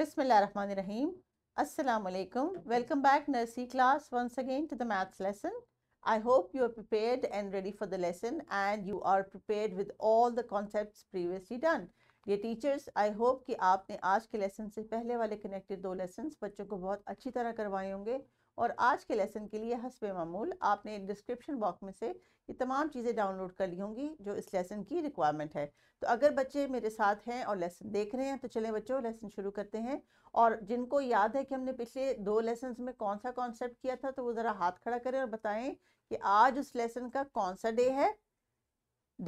बिस्मिल्लाहिर्रहमानिर्रहीम अस्सलाम वालेकुम welcome back nursery class once again to the maths lesson I hope you are prepared and ready for the lesson and you are prepared with all the concepts previously done ये teachers I hope कि आपने आज के lesson से पहले वाले connected दो lesson बच्चों को बहुत अच्छी तरह करवाए होंगे और आज के लेसन के लिए हसब मामूल आपने डिस्क्रिप्शन बॉक्स में से ये तमाम चीज़ें डाउनलोड कर ली होंगी जो इस लेसन की रिक्वायरमेंट है तो अगर बच्चे मेरे साथ हैं और लेसन देख रहे हैं तो चलें बच्चों लेसन शुरू करते हैं और जिनको याद है कि हमने पिछले दो लेसन में कौन सा कॉन्सेप्ट किया था तो वो ज़रा हाथ खड़ा करें और बताएं कि आज उस लेसन का कौन सा डे है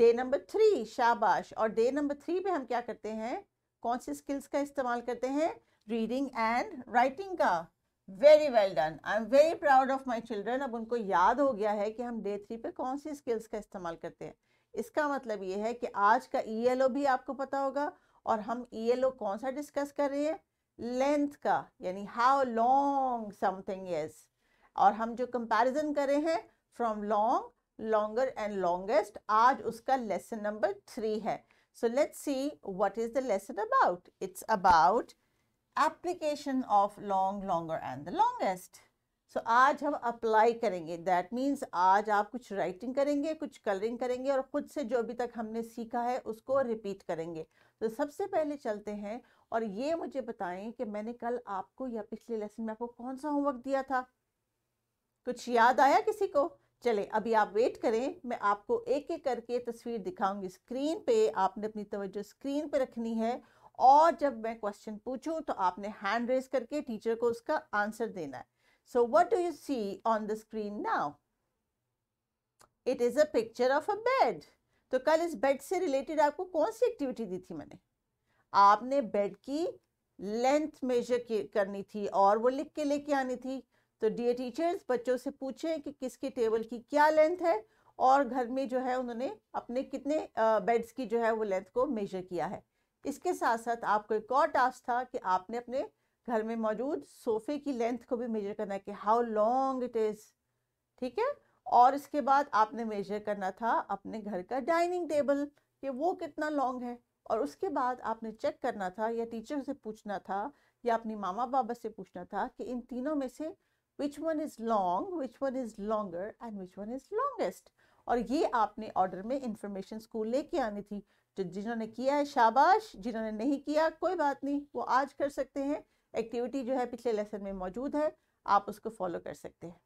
डे नंबर थ्री शाबाश और डे नंबर थ्री पर हम क्या करते हैं कौन सी स्किल्स का इस्तेमाल करते हैं रीडिंग एंड राइटिंग का very well done I am very proud of my children अब उनको याद हो गया है कि हम डे थ्री पे कौन सी स्किल्स का इस्तेमाल करते हैं इसका मतलब ये है कि आज का ई एल ओ भी आपको पता होगा और हम ई एल ओ कौन सा डिस्कस कर रहे हैं लेंथ का यानी हाउ लॉन्ग समथिंग इज और हम जो कंपेरिजन कर रहे हैं from long longer and longest आज उसका लेसन नंबर थ्री है so let's see what is the lesson about it's about application of long, longer and the longest. So so, आज हम अप्लाई करेंगे दैट मीन्स आज आप कुछ राइटिंग करेंगे कुछ कलरिंग करेंगे और ख़ुद से जो अभी तक हमने सीखा है उसको रिपीट करेंगे तो सबसे पहले चलते हैं और ये मुझे बताएं कि मैंने कल आपको या पिछले लेसन में आपको कौन सा होमवर्क दिया था कुछ याद आया किसी को चले अभी आप वेट करें मैं आपको एक एक करके तस्वीर दिखाऊंगी स्क्रीन पे आपने अपनी तवज्जो स्क्रीन पे रखनी है और जब मैं क्वेश्चन पूछूं तो आपने हैंड रेस करके टीचर को उसका आंसर देना है so what do you see on the screen now it is a picture of a bed तो कल इस बेड से रिलेटेड आपको कौन सी एक्टिविटी दी थी मैंने आपने बेड की लेंथ मेजर करनी थी और वो लिख के लेके आनी थी तो डियर टीचर्स बच्चों से पूछे कि किसके टेबल की क्या लेंथ है और घर में जो है उन्होंने अपने कितने बेड्स की जो है वो लेंथ को मेजर किया है इसके साथ साथ आपको एक और टास्क था कि आपने अपने घर में मौजूद सोफे की लेंथ को भी मेजर करना है कि हाउ लॉन्ग इट इज़ ठीक है और इसके बाद आपने मेजर करना था अपने घर का डाइनिंग टेबल कि वो कितना लॉन्ग है और उसके बाद आपने चेक करना था या टीचर से पूछना था या अपनी मामा बाबा से पूछना था कि इन तीनों में से which one is long which one is longer and which one is longest और ये आपने ऑर्डर में इन्फॉर्मेशन को लेके आनी थी जो जिन्होंने किया है शाबाश जिन्होंने नहीं किया कोई बात नहीं वो आज कर सकते हैं एक्टिविटी जो है पिछले लेसन में मौजूद है आप उसको फॉलो कर सकते हैं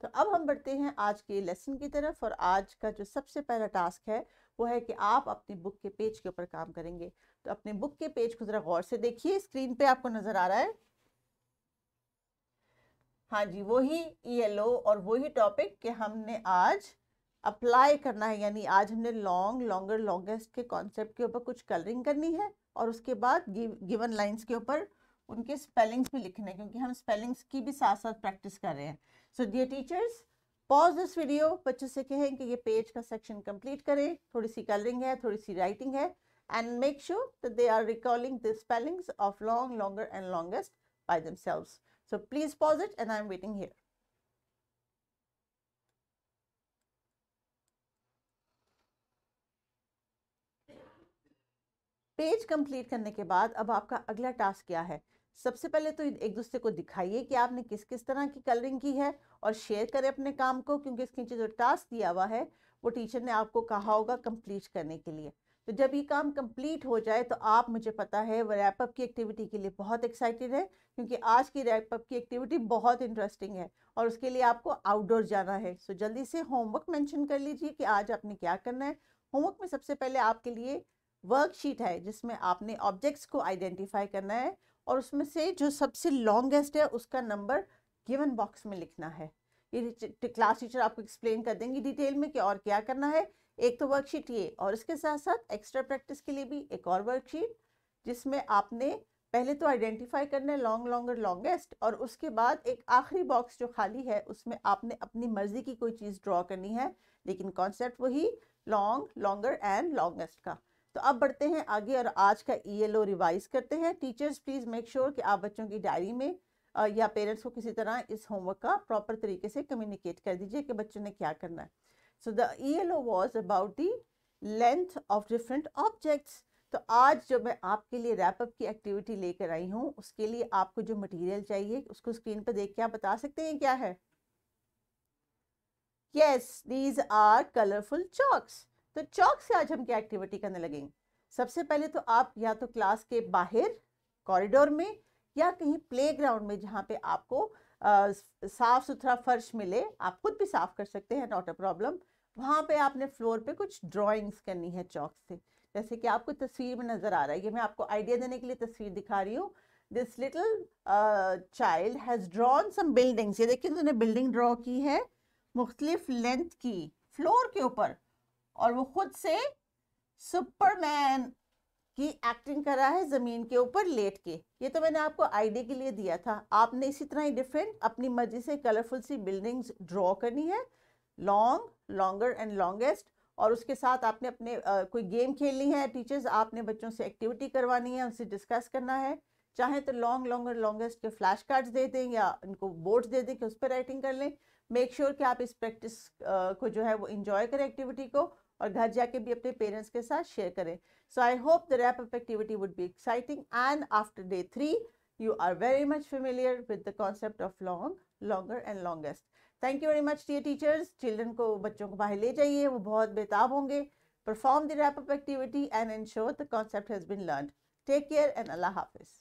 तो अब हम बढ़ते हैं आज के लेसन की तरफ और आज का जो सबसे पहला टास्क है वो है कि आप अपनी बुक के पेज के ऊपर काम करेंगे तो अपने बुक के पेज को ज़रा गौर से देखिए स्क्रीन पे आपको नज़र आ रहा है हाँ जी वही येलो और वही टॉपिक कि हमने आज अप्लाई करना है यानी आज हमने लॉन्ग लॉन्गर लॉन्गेस्ट के कॉन्सेप्ट के ऊपर कुछ कलरिंग करनी है और उसके बाद गिवन लाइंस के ऊपर उनके स्पेलिंग्स भी लिखने क्योंकि हम स्पेलिंग्स की भी साथ साथ प्रैक्टिस कर रहे हैं so dear teachers pause this video बच्चों से कहें कि ये पेज का सेक्शन कंप्लीट करें थोड़ी सी कलरिंग है थोड़ी सी राइटिंग है make sure that they are recalling the spellings of long longer and longest by themselves so please pause it and I am waiting here page complete करने के बाद अब आपका अगला टास्क क्या है सबसे पहले तो एक दूसरे को दिखाइए कि आपने किस किस तरह की कलरिंग की है और शेयर करें अपने काम को क्योंकि इसके नीचे जो टास्क दिया हुआ है वो टीचर ने आपको कहा होगा कंप्लीट करने के लिए तो जब ये काम कंप्लीट हो जाए तो आप मुझे पता है रैपअप की एक्टिविटी के लिए बहुत एक्साइटेड है क्योंकि आज की रैपअप की एक्टिविटी बहुत इंटरेस्टिंग है और उसके लिए आपको आउटडोर जाना है सो जल्दी से होमवर्क मैंशन कर लीजिए कि आज आपने क्या करना है होमवर्क में सबसे पहले आपके लिए वर्कशीट है जिसमें आपने ऑब्जेक्ट्स को आइडेंटिफाई करना है और उसमें से जो सबसे लॉन्गेस्ट है उसका नंबर गिवन बॉक्स में लिखना है ये क्लास टीचर आपको एक्सप्लेन कर देंगी डिटेल में कि और क्या करना है एक तो वर्कशीट ये और इसके साथ साथ एक्स्ट्रा प्रैक्टिस के लिए भी एक और वर्कशीट जिसमें आपने पहले तो आइडेंटिफाई करना है लॉन्ग लॉन्गर लॉन्गेस्ट और उसके बाद एक आखिरी बॉक्स जो खाली है उसमें आपने अपनी मर्जी की कोई चीज़ ड्रॉ करनी है लेकिन कॉन्सेप्ट वही लॉन्ग लॉन्गर एंड लॉन्गेस्ट का तो अब बढ़ते हैं आगे और आज का ईएलओ e रिवाइज करते हैं टीचर्स प्लीज़ मेक श्योर कि आप बच्चों की डायरी में या पेरेंट्स को किसी तरह इस होमवर्क का प्रॉपर तरीके से कम्युनिकेट कर दीजिए कि बच्चों ने क्या करना है so the ELO was about the length of different objects तो आज जो मैं आपके लिए रैपअप की एक्टिविटी लेकर आई हूँ उसके लिए आपको जो मटीरियल चाहिए उसको स्क्रीन पर देख के आप बता सकते हैं क्या है yes these are colourful chalks तो चौक से आज हम क्या एक्टिविटी करने लगेंगे सबसे पहले तो आप या तो क्लास के बाहर कॉरिडोर में या कहीं प्लेग्राउंड में जहाँ पे आपको आ, साफ सुथरा फर्श मिले आप खुद भी साफ कर सकते हैं नॉट अ प्रॉब्लम वहाँ पे आपने फ्लोर पे कुछ ड्राइंग्स करनी है चौक से जैसे कि आपको तस्वीर में नज़र आ रहा है ये मैं आपको आइडिया देने के लिए तस्वीर दिखा रही हूँ this little child has drawn some buildings ये देखिए उन्होंने बिल्डिंग ड्रॉ की है मुख्तलिफ लेंथ की फ्लोर के ऊपर और वो खुद से सुपरमैन की एक्टिंग कर रहा है ज़मीन के ऊपर लेट के ये तो मैंने आपको आइडिया के लिए दिया था आपने इसी तरह ही डिफरेंट अपनी मर्जी से कलरफुल सी बिल्डिंग्स ड्रॉ करनी है लॉन्ग लॉन्गर एंड लॉन्गेस्ट और उसके साथ आपने अपने आ, कोई गेम खेलनी है टीचर्स आपने बच्चों से एक्टिविटी करवानी है उनसे डिस्कस करना है चाहे तो लॉन्ग लॉन्गर लॉन्गेस्ट के फ्लैश कार्ड्स दे दें या उनको बोर्ड्स दे दें कि उस पर राइटिंग कर लें मेक श्योर कि आप इस प्रैक्टिस को जो है वो इंजॉय करें एक्टिविटी को और घर जाके भी अपने पेरेंट्स के साथ शेयर करें so I hope the wrap up activity would be exciting and after day three you are very much familiar with the concept of long longer and longest thank you very much dear teachers children को बच्चों को बाहर ले जाइए वो बहुत बेताब होंगे perform the wrap up activity and ensure the concept has been learn take care and अल्लाह हाफिज़